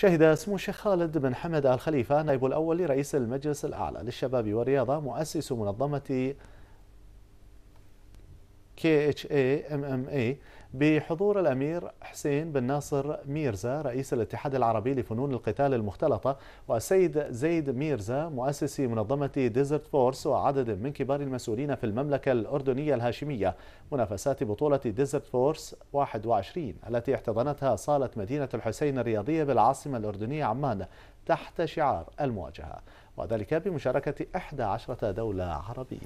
شهد سمو الشيخ خالد بن حمد آل خليفة نائب الأول لرئيس المجلس الأعلى للشباب والرياضة مؤسس منظمة KHA MMA بحضور الأمير حسين بن ناصر ميرزا رئيس الاتحاد العربي لفنون القتال المختلطة والسيد زيد ميرزا مؤسس منظمة ديزرت فورس وعدد من كبار المسؤولين في المملكة الأردنية الهاشمية منافسات بطولة ديزرت فورس 21 التي احتضنتها صالة مدينة الحسين الرياضية بالعاصمة الأردنية عمان تحت شعار المواجهة وذلك بمشاركة 11 دولة عربية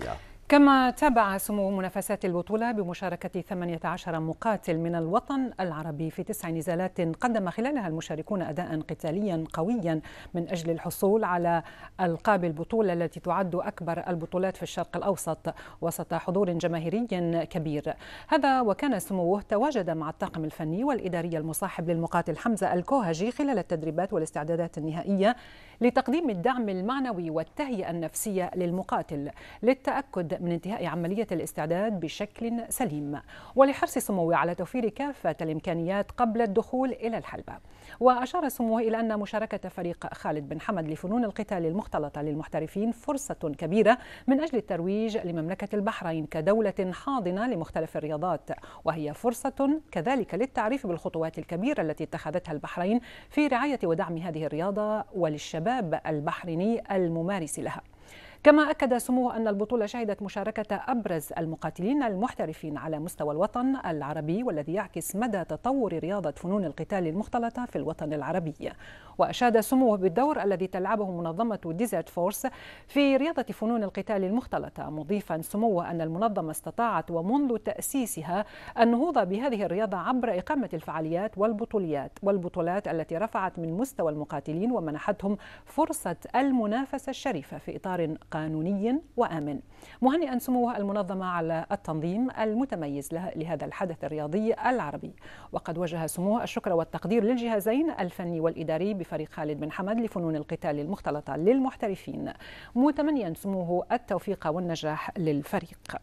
كما تابع سمو منافسات البطولة بمشاركة 18 مقاتل من الوطن العربي في تسع نزالات قدم خلالها المشاركون أداء قتاليا قويا من أجل الحصول على ألقاب البطولة التي تعد أكبر البطولات في الشرق الأوسط وسط حضور جماهيري كبير هذا وكان سموه تواجد مع الطاقم الفني والإداري المصاحب للمقاتل حمزة الكوهجي خلال التدريبات والاستعدادات النهائية لتقديم الدعم المعنوي والتهيئة النفسية للمقاتل للتأكد من انتهاء عملية الاستعداد بشكل سليم ولحرص سموه على توفير كافة الإمكانيات قبل الدخول إلى الحلبة وأشار سموه إلى أن مشاركة فريق خالد بن حمد لفنون القتال المختلطة للمحترفين فرصة كبيرة من أجل الترويج لمملكة البحرين كدولة حاضنة لمختلف الرياضات وهي فرصة كذلك للتعريف بالخطوات الكبيرة التي اتخذتها البحرين في رعاية ودعم هذه الرياضة وللشباب البحريني الممارس لها كما أكد سموه أن البطولة شهدت مشاركة أبرز المقاتلين المحترفين على مستوى الوطن العربي والذي يعكس مدى تطور رياضة فنون القتال المختلطة في الوطن العربي وأشاد سموه بالدور الذي تلعبه منظمة ديزرت فورس في رياضة فنون القتال المختلطة مضيفا سموه أن المنظمة استطاعت ومنذ تأسيسها النهوض بهذه الرياضة عبر إقامة الفعاليات والبطوليات والبطولات التي رفعت من مستوى المقاتلين ومنحتهم فرصة المنافسة الشريفة في إطار قانوني وآمن مهنئا سموه المنظمة على التنظيم المتميز لهذا الحدث الرياضي العربي وقد وجه سموه الشكر والتقدير للجهازين الفني والإداري بفريق خالد بن حمد لفنون القتال المختلطة للمحترفين متمنيا سموه التوفيق والنجاح للفريق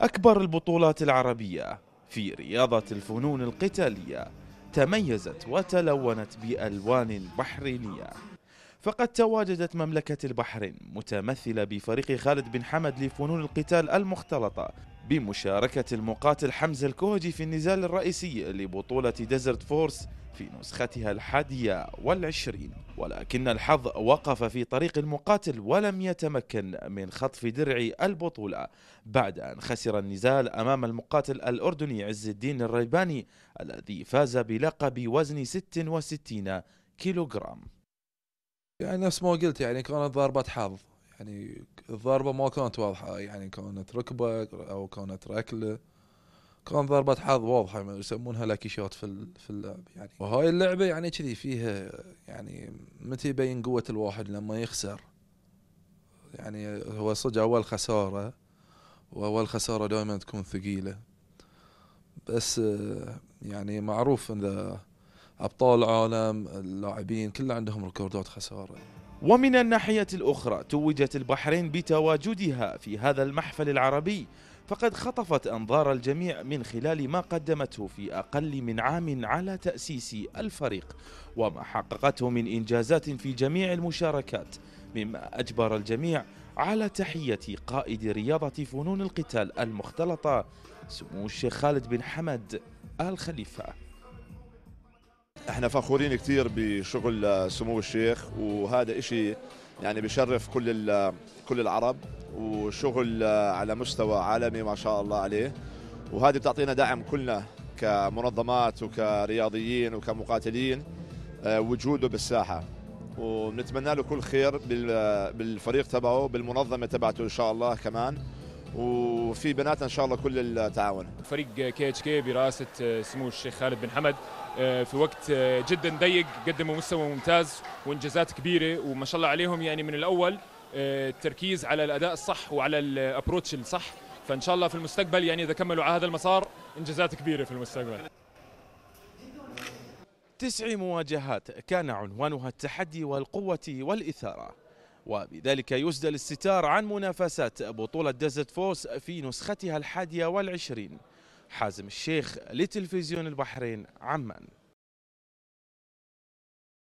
أكبر البطولات العربية في رياضة الفنون القتالية تميزت وتلونت بألوان بحرينية فقد تواجدت مملكة البحرين متمثلة بفريق خالد بن حمد لفنون القتال المختلطة بمشاركة المقاتل حمزة الكوهجي في النزال الرئيسي لبطولة ديزرت فورس في نسختها الحادية والعشرين ولكن الحظ وقف في طريق المقاتل ولم يتمكن من خطف درع البطولة بعد أن خسر النزال أمام المقاتل الأردني عز الدين الريباني الذي فاز بلقب وزن 66 كيلوغرام يعني نفس ما قلت يعني كانت ضربة حظ يعني الضربه ما كانت واضحه يعني كانت ركبه او كانت ركله كان ضربة حظ واضحة يسمونها لاكي شوت في في اللعب يعني وهاي اللعبة يعني كذي فيها يعني متى يبين قوة الواحد لما يخسر يعني هو صدق أول خسارة وأول خسارة دائما تكون ثقيلة بس يعني معروف ان أبطال العالم اللاعبين كله عندهم ريكوردات خسارة ومن الناحية الأخرى توجت البحرين بتواجدها في هذا المحفل العربي فقد خطفت أنظار الجميع من خلال ما قدمته في أقل من عام على تأسيس الفريق وما حققته من إنجازات في جميع المشاركات مما أجبر الجميع على تحية قائد رياضة فنون القتال المختلطة سمو الشيخ خالد بن حمد آل خليفة احنا فخورين كثير بشغل سمو الشيخ وهذا إشي يعني بشرف كل كل العرب وشغل على مستوى عالمي ما شاء الله عليه وهذه بتعطينا دعم كلنا كمنظمات وكرياضيين وكمقاتلين آه، وجوده بالساحه ونتمنى له كل خير بالفريق تبعه بالمنظمه تبعته ان شاء الله كمان وفي بناتنا ان شاء الله كل التعاون فريق كي اتش كي برئاسه آه، سمو الشيخ خالد بن حمد آه، في وقت آه، جدا ضيق قدموا مستوى ممتاز وانجازات كبيره وما شاء الله عليهم يعني من الاول التركيز على الاداء الصح وعلى الابروتش الصح فان شاء الله في المستقبل يعني اذا كملوا على هذا المسار انجازات كبيره في المستقبل تسع مواجهات كان عنوانها التحدي والقوه والاثاره وبذلك يسدل الستار عن منافسات بطولة ديزرت فوس في نسختها الحادية والعشرين حازم الشيخ لتلفزيون البحرين عمان